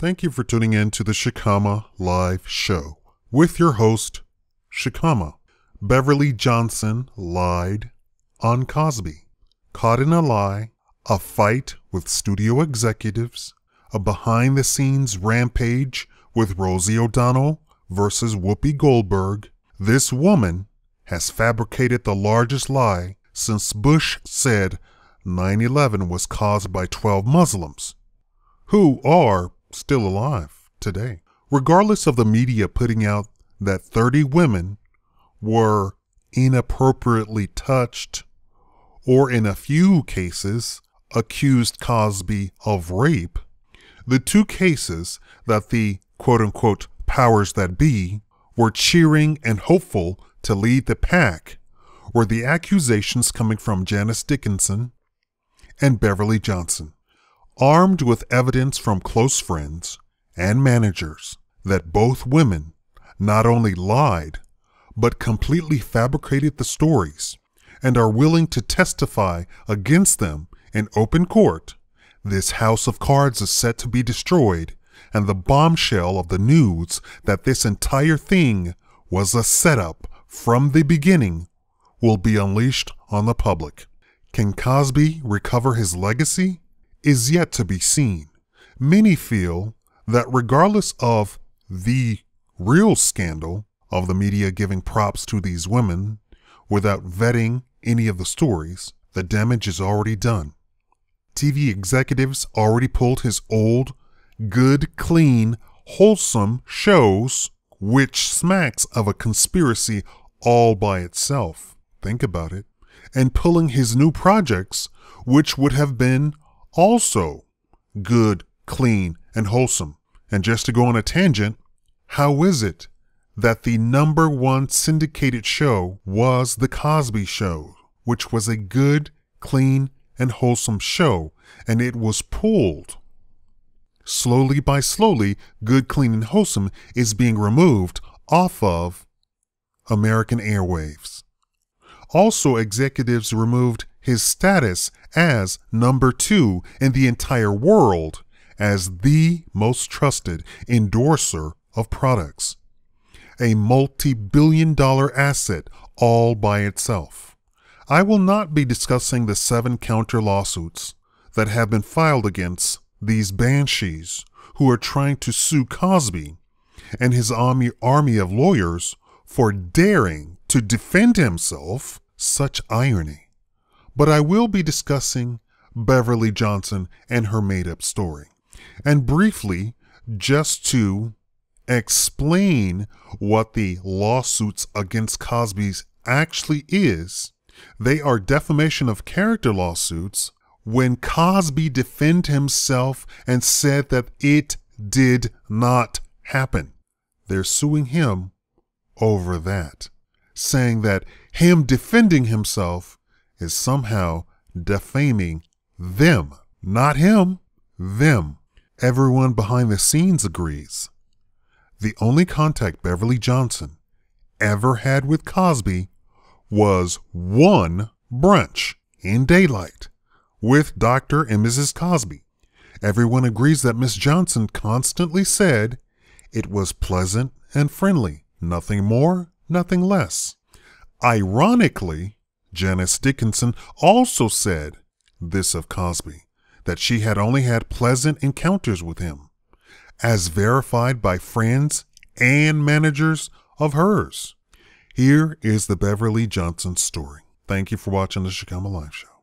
Thank you for tuning in to the Shikama Live Show with your host, Shikama. Beverly Johnson lied on Cosby. Caught in a lie, a fight with studio executives, a behind the scenes rampage with Rosie O'Donnell versus Whoopi Goldberg, this woman has fabricated the largest lie since Bush said 9 11 was caused by 12 Muslims, who are still alive today. Regardless of the media putting out that 30 women were inappropriately touched or, in a few cases, accused Cosby of rape, the two cases that the quote unquote powers that be were cheering and hopeful to lead the pack were the accusations coming from Janice Dickinson and Beverly Johnson armed with evidence from close friends and managers that both women not only lied, but completely fabricated the stories and are willing to testify against them in open court, this house of cards is set to be destroyed and the bombshell of the news that this entire thing was a setup from the beginning will be unleashed on the public. Can Cosby recover his legacy? is yet to be seen. Many feel that regardless of the real scandal of the media giving props to these women without vetting any of the stories, the damage is already done. TV executives already pulled his old, good, clean, wholesome shows, which smacks of a conspiracy all by itself. Think about it. And pulling his new projects, which would have been also good, clean, and wholesome. And just to go on a tangent, how is it that the number one syndicated show was The Cosby Show, which was a good, clean, and wholesome show, and it was pulled. Slowly by slowly, Good, Clean, and Wholesome is being removed off of American airwaves. Also, executives removed his status as number two in the entire world as the most trusted endorser of products. A multi billion dollar asset all by itself. I will not be discussing the seven counter lawsuits that have been filed against these banshees who are trying to sue Cosby and his army, army of lawyers for daring to defend himself such irony. But I will be discussing Beverly Johnson and her made up story. And briefly, just to explain what the lawsuits against Cosby's actually is, they are defamation of character lawsuits when Cosby defend himself and said that it did not happen. They're suing him over that, saying that him defending himself is somehow defaming them, not him, them. Everyone behind the scenes agrees. The only contact Beverly Johnson ever had with Cosby was one brunch in daylight with Dr. and Mrs. Cosby. Everyone agrees that Miss Johnson constantly said it was pleasant and friendly, nothing more, nothing less. Ironically, Janice Dickinson also said this of Cosby, that she had only had pleasant encounters with him, as verified by friends and managers of hers. Here is the Beverly Johnson story. Thank you for watching the Shikama Live Show.